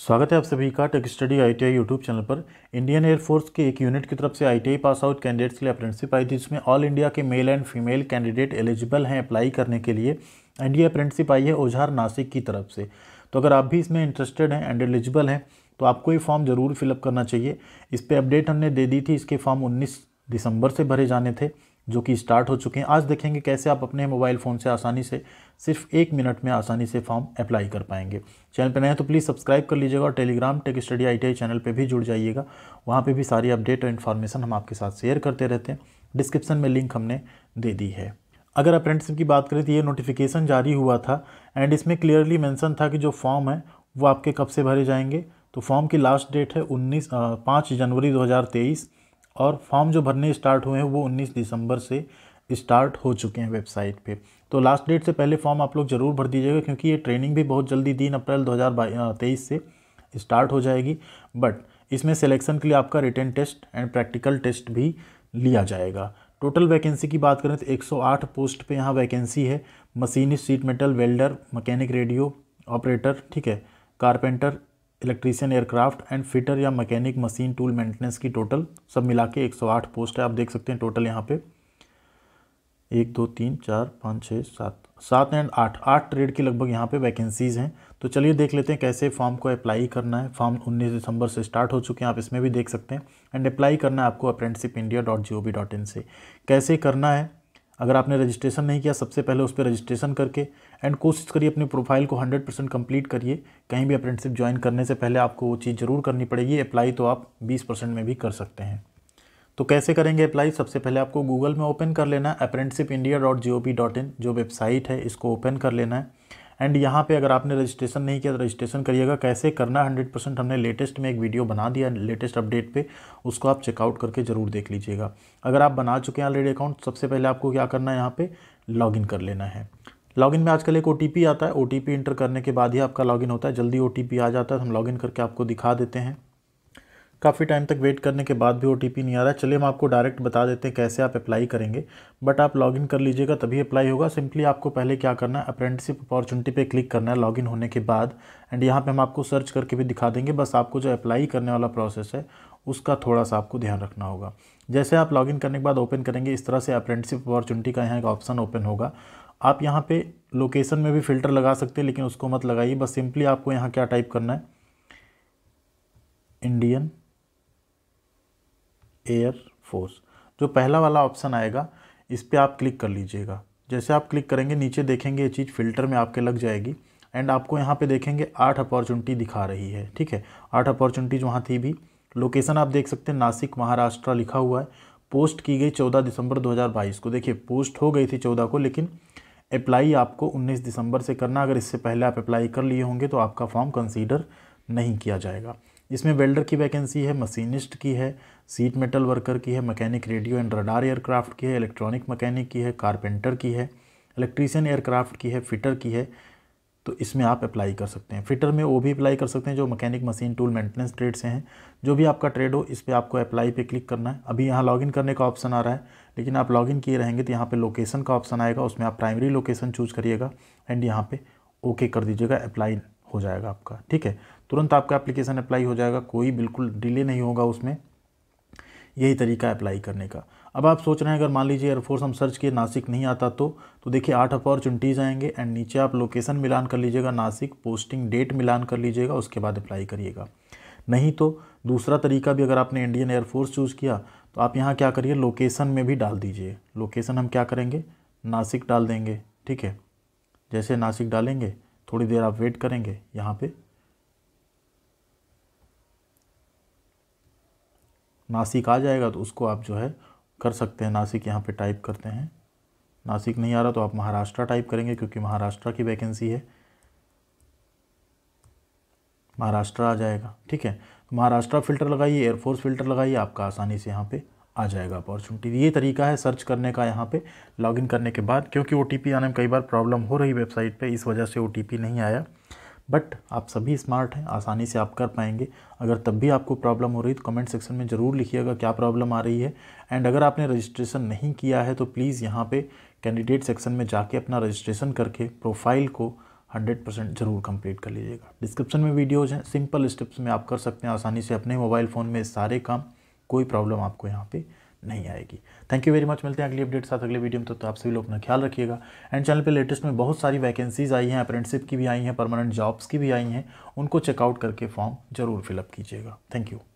स्वागत है आप सभी का tech study ITI YouTube channel पर इंडियन एयरफोर्स के एक यूनिट की तरफ से आईटीआई पास आउट कैंडिडेट्स के लिए अप्रेंटिसिप आई थी जिसमें ऑल इंडिया के male and female candidate eligible हैं अप्लाई करने के लिए एंड ये अप्रेंटिसिप आई है ओझार नासिक की तरफ से तो अगर आप भी इसमें इंटरेस्टेड हैं एंड एलिजिबल हैं तो आपको ये फॉर्म ज़रूर फिलअप करना चाहिए इस पर अपडेट हमने दे दी थी इसके फॉर्म उन्नीस दिसंबर से भरे जाने थे जो कि स्टार्ट हो चुके हैं आज देखेंगे कैसे आप अपने मोबाइल फ़ोन से आसानी से सिर्फ एक मिनट में आसानी से फॉर्म अप्लाई कर पाएंगे चैनल पर नए तो प्लीज़ सब्सक्राइब कर लीजिएगा और Telegram tech study I channel पर भी जुड़ जाइएगा वहाँ पर भी सारी अपडेट और इन्फॉर्मेशन हम आपके साथ शेयर करते रहते हैं डिस्क्रिप्शन में लिंक हमने दे दी है अगर अप्रेंटिसशिप की बात करें तो ये नोटिफिकेशन जारी हुआ था एंड इसमें क्लियरली मेंशन था कि जो फॉर्म है वो आपके कब से भरे जाएंगे तो फॉर्म की लास्ट डेट है उन्नीस पाँच जनवरी 2023 और फॉर्म जो भरने स्टार्ट हुए हैं वो 19 दिसंबर से स्टार्ट हो चुके हैं वेबसाइट पे तो लास्ट डेट से पहले फॉर्म आप लोग ज़रूर भर दीजिएगा क्योंकि ये ट्रेनिंग भी बहुत जल्दी तीन अप्रैल दो से स्टार्ट हो जाएगी बट इसमें सिलेक्शन के लिए आपका written test and practical test भी लिया जाएगा टोटल वैकेंसी की बात करें तो 108 पोस्ट पे यहाँ वैकेंसी है machinist sheet metal welder mechanic radio operator ठीक है carpenter electrician aircraft and fitter या मैकेनिक मशीन टूल मेंटेनेंस की टोटल सब मिला के आठ पोस्ट है आप देख सकते हैं टोटल यहाँ पे एक दो तीन चार पाँच छः सात सात एंड आठ आठ ट्रेड की लगभग यहाँ पे वैकेंसीज़ हैं तो चलिए देख लेते हैं कैसे फॉर्म को अप्लाई करना है फॉर्म 19 दिसंबर से स्टार्ट हो चुके हैं आप इसमें भी देख सकते हैं एंड अप्लाई करना है आपको apprenticeship India dot G O V dot in से कैसे करना है अगर आपने रजिस्ट्रेशन नहीं किया सबसे पहले उस पर रजिस्ट्रेशन करके एंड कोशिश करिए अपनी प्रोफाइल को 100 परसेंट कम्प्लीट करिए कहीं भी अप्रेंटिसिप ज्वाइन करने से पहले आपको वो चीज़ ज़रूर करनी पड़ेगी अप्लाई तो आप 20 परसेंट में भी कर सकते हैं तो कैसे करेंगे अप्लाई सबसे पहले आपको गूगल में ओपन कर लेना है apprenticeship India dot G O P dot in जो वेबसाइट है इसको ओपन कर लेना है एंड यहाँ पे अगर आपने रजिस्ट्रेशन नहीं किया तो रजिस्ट्रेशन करिएगा कैसे करना हंड्रेड परसेंट हमने लेटेस्ट में एक वीडियो बना दिया लेटेस्ट अपडेट पे उसको आप चेकआउट करके ज़रूर देख लीजिएगा अगर आप बना चुके हैं ऑलरेडी अकाउंट सबसे पहले आपको क्या करना है यहाँ पर लॉगिन कर लेना है लॉगिन में आजकल एक ओ आता है ओ एंटर करने के बाद ही आपका लॉगिन होता है जल्दी ओ आ जाता है तो हम लॉगिन करके आपको दिखा देते हैं काफ़ी टाइम तक वेट करने के बाद भी ओ नहीं आ रहा है चलिए हम आपको डायरेक्ट बता देते हैं कैसे आप अप्लाई करेंगे बट आप लॉगिन कर लीजिएगा तभी अप्लाई होगा सिंपली आपको पहले क्या करना है अप्रेंटिसिप अपॉर्चुनिटी पे क्लिक करना है लॉगिन होने के बाद एंड यहाँ पे हम आपको सर्च करके भी दिखा देंगे बस आपको जो अप्लाई करने वाला प्रोसेस है उसका थोड़ा सा आपको ध्यान रखना होगा जैसे आप लॉगिन करने के बाद ओपन करेंगे इस तरह से अप्रेंटिसिप अपॉर्चुनिटी का यहाँ एक ऑप्शन ओपन होगा आप यहाँ पर लोकेशन में भी फ़िल्टर लगा सकते हैं लेकिन उसको मत लगाइए बस सिंपली आपको यहाँ क्या टाइप करना है इंडियन एयर फोर्स जो पहला वाला ऑप्शन आएगा इस पर आप क्लिक कर लीजिएगा जैसे आप क्लिक करेंगे नीचे देखेंगे ये चीज़ फ़िल्टर में आपके लग जाएगी एंड आपको यहाँ पे देखेंगे आठ अपॉर्चुनिटी दिखा रही है ठीक है आठ अपॉर्चुनिटीज वहाँ थी भी लोकेशन आप देख सकते हैं नासिक महाराष्ट्र लिखा हुआ है पोस्ट की गई चौदह दिसंबर दो को देखिए पोस्ट हो गई थी चौदह को लेकिन अप्लाई आपको उन्नीस दिसंबर से करना अगर इससे पहले आप अप्लाई कर लिए होंगे तो आपका फॉर्म कंसिडर नहीं किया जाएगा इसमें वेल्डर की वैकेंसी है मशीनिस्ट की है सीट मेटल वर्कर की है mechanic radio and radar aircraft की है इलेक्ट्रॉनिक मैकेनिक की है कारपेंटर की है इलेक्ट्रीशियन एयरक्राफ्ट की है फिटर की है तो इसमें आप अप्लाई कर सकते हैं फिटर में वो भी अप्लाई कर सकते हैं जो mechanic machine tool maintenance trade से हैं जो भी आपका ट्रेड हो इस पर आपको अप्लाई पे क्लिक करना है अभी यहाँ लॉगिन करने का ऑप्शन आ रहा है लेकिन आप लॉगिन किए रहेंगे तो यहाँ पे लोकेशन का ऑप्शन आएगा उसमें आप प्राइमरी लोकेशन चूज करिएगा एंड यहाँ पर ओके कर दीजिएगा अप्लाई हो जाएगा आपका ठीक है तुरंत आपका एप्लीकेशन अप्लाई हो जाएगा कोई बिल्कुल डिले नहीं होगा उसमें यही तरीका अप्लाई करने का अब आप सोच रहे हैं अगर मान लीजिए एयरफोर्स हम सर्च किए नासिक नहीं आता तो तो देखिए आठ अपॉर्चुनिटीज़ आएंगे एंड नीचे आप लोकेशन मिलान कर लीजिएगा नासिक पोस्टिंग डेट मिलान कर लीजिएगा उसके बाद अप्लाई करिएगा नहीं तो दूसरा तरीका भी अगर आपने इंडियन एयरफोर्स चूज़ किया तो आप यहाँ क्या करिए लोकेसन में भी डाल दीजिए लोकेसन हम क्या करेंगे नासिक डाल देंगे ठीक है जैसे नासिक डालेंगे थोड़ी देर आप वेट करेंगे यहाँ पे नासिक आ जाएगा तो उसको आप जो है कर सकते हैं नासिक यहाँ पे टाइप करते हैं नासिक नहीं आ रहा तो आप महाराष्ट्र टाइप करेंगे क्योंकि महाराष्ट्र की वैकेंसी है महाराष्ट्र आ जाएगा ठीक है तो महाराष्ट्र फ़िल्टर लगाइए एयरफोर्स फ़िल्टर लगाइए आपका आसानी से यहाँ पर आ जाएगा अपॉर्चुनिटी ये तरीका है सर्च करने का यहाँ पे लॉगिन करने के बाद क्योंकि ओ आने में कई बार प्रॉब्लम हो रही वेबसाइट पे इस वजह से ओ नहीं आया बट आप सभी स्मार्ट हैं आसानी से आप कर पाएंगे अगर तब भी आपको प्रॉब्लम हो रही तो कमेंट सेक्शन में ज़रूर लिखिएगा क्या प्रॉब्लम आ रही है एंड अगर आपने रजिस्ट्रेशन नहीं किया है तो प्लीज़ यहाँ पर कैंडिडेट सेक्शन में जाके अपना रजिस्ट्रेशन करके प्रोफाइल को 100 परसेंट ज़रूर कंप्लीट कर लीजिएगा डिस्क्रिप्शन में वीडियोज़ हैं सिंपल स्टेप्स में आप कर सकते हैं आसानी से अपने मोबाइल फ़ोन में सारे काम कोई प्रॉब्लम आपको यहाँ पे नहीं आएगी थैंक यू वेरी मच मिलते हैं अगली अपडेट साथ अगले वीडियो में तो, तो आप सभी लोग अपना ख्याल रखिएगा एंड चैनल पे लेटेस्ट में बहुत सारी वैकेंसीज आई हैं अप्रेंटिसिप की भी आई हैं परमानेंट जॉब्स की भी आई हैं उनको चेकआउट करके फॉर्म जरूर फिलअप कीजिएगा थैंक यू